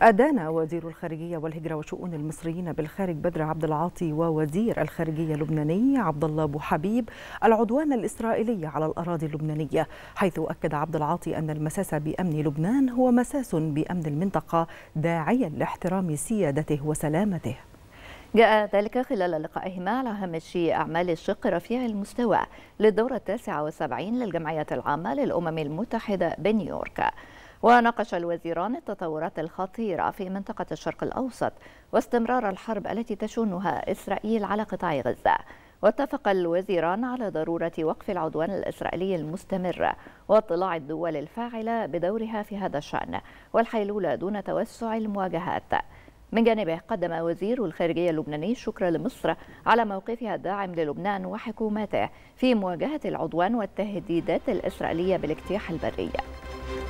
أدان وزير الخارجية والهجرة وشؤون المصريين بالخارج بدر عبد العاطي ووزير الخارجية اللبناني عبد الله أبو حبيب العدوان الإسرائيلي على الأراضي اللبنانية حيث أكد عبد العاطي أن المساس بأمن لبنان هو مساس بأمن المنطقة داعيا لاحترام سيادته وسلامته جاء ذلك خلال لقائهما على هامش أعمال الشق رفيع المستوى للدورة التاسعة والسبعين للجمعية العامة للأمم المتحدة بنيويورك وناقش الوزيران التطورات الخطيرة في منطقة الشرق الأوسط واستمرار الحرب التي تشنها إسرائيل على قطاع غزة واتفق الوزيران على ضرورة وقف العدوان الإسرائيلي المستمر واطلاع الدول الفاعلة بدورها في هذا الشأن والحيلولة دون توسع المواجهات من جانبه قدم وزير الخارجية اللبناني شكر لمصر على موقفها الداعم للبنان وحكومته في مواجهة العدوان والتهديدات الإسرائيلية بالاجتياح البري